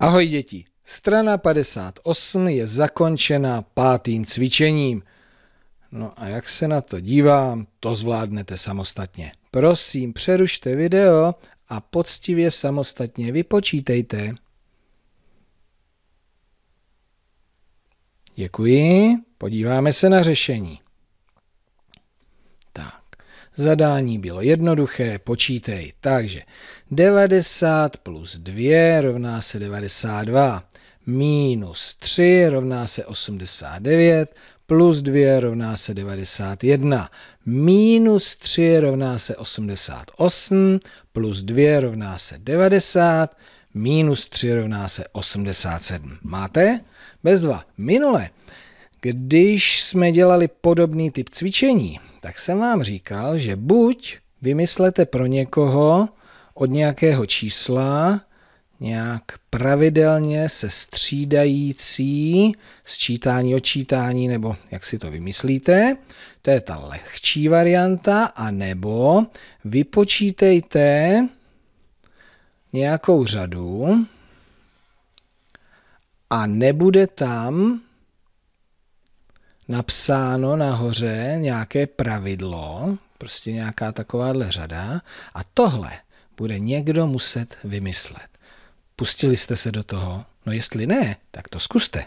Ahoj děti, strana 58 je zakončena pátým cvičením. No a jak se na to dívám, to zvládnete samostatně. Prosím, přerušte video a poctivě samostatně vypočítejte. Děkuji, podíváme se na řešení. Zadání bylo jednoduché, počítej. Takže 90 plus 2 rovná se 92, minus 3 rovná se 89, plus 2 rovná se 91, minus 3 rovná se 88, plus 2 rovná se 90, minus 3 rovná se 87. Máte? Bez 2. Minule, když jsme dělali podobný typ cvičení, tak jsem vám říkal, že buď vymyslete pro někoho od nějakého čísla nějak pravidelně se střídající sčítání, odčítání, nebo jak si to vymyslíte. To je ta lehčí varianta, a nebo vypočítejte nějakou řadu a nebude tam napsáno nahoře nějaké pravidlo, prostě nějaká takováhle řada a tohle bude někdo muset vymyslet. Pustili jste se do toho? No jestli ne, tak to zkuste.